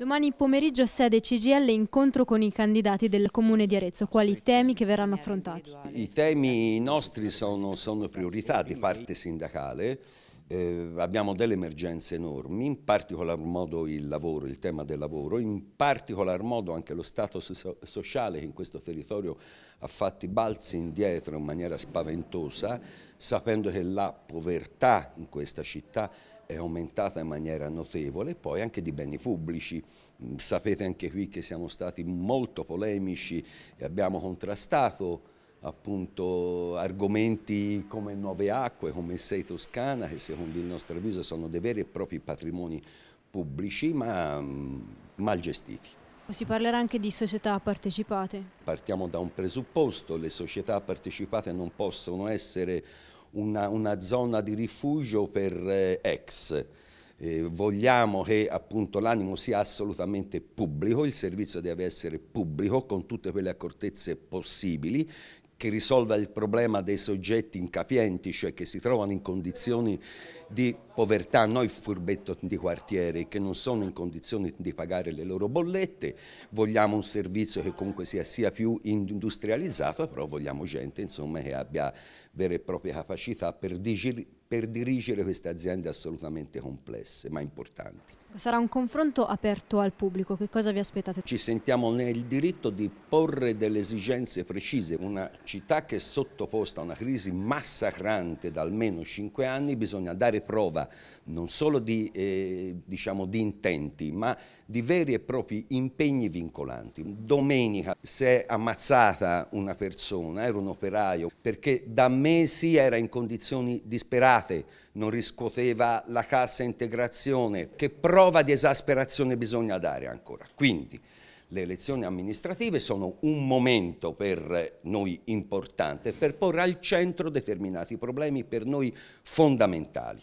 Domani pomeriggio sede CGL incontro con i candidati del Comune di Arezzo. Quali temi che verranno affrontati? I temi nostri sono, sono priorità di parte sindacale. Eh, abbiamo delle emergenze enormi, in particolar modo il lavoro, il tema del lavoro, in particolar modo anche lo stato sociale che in questo territorio ha fatto i balzi indietro in maniera spaventosa, sapendo che la povertà in questa città è aumentata in maniera notevole, poi anche di beni pubblici. Mm, sapete anche qui che siamo stati molto polemici e abbiamo contrastato appunto argomenti come Nove Acque, come Sei Toscana, che secondo il nostro avviso sono dei veri e propri patrimoni pubblici ma mm, mal gestiti. Si parlerà anche di società partecipate. Partiamo da un presupposto, le società partecipate non possono essere una, una zona di rifugio per eh, ex. Eh, vogliamo che appunto l'animo sia assolutamente pubblico, il servizio deve essere pubblico con tutte quelle accortezze possibili che risolva il problema dei soggetti incapienti, cioè che si trovano in condizioni di povertà, noi furbetto di quartiere, che non sono in condizioni di pagare le loro bollette, vogliamo un servizio che comunque sia, sia più industrializzato, però vogliamo gente insomma, che abbia vere e proprie capacità per, digir, per dirigere queste aziende assolutamente complesse ma importanti. Sarà un confronto aperto al pubblico, che cosa vi aspettate? Ci sentiamo nel diritto di porre delle esigenze precise. Una città che è sottoposta a una crisi massacrante da almeno cinque anni bisogna dare prova non solo di, eh, diciamo, di intenti ma di veri e propri impegni vincolanti. Domenica si è ammazzata una persona, era un operaio, perché da mesi era in condizioni disperate, non riscuoteva la cassa integrazione, che prova prova di esasperazione bisogna dare ancora. Quindi le elezioni amministrative sono un momento per noi importante per porre al centro determinati problemi per noi fondamentali.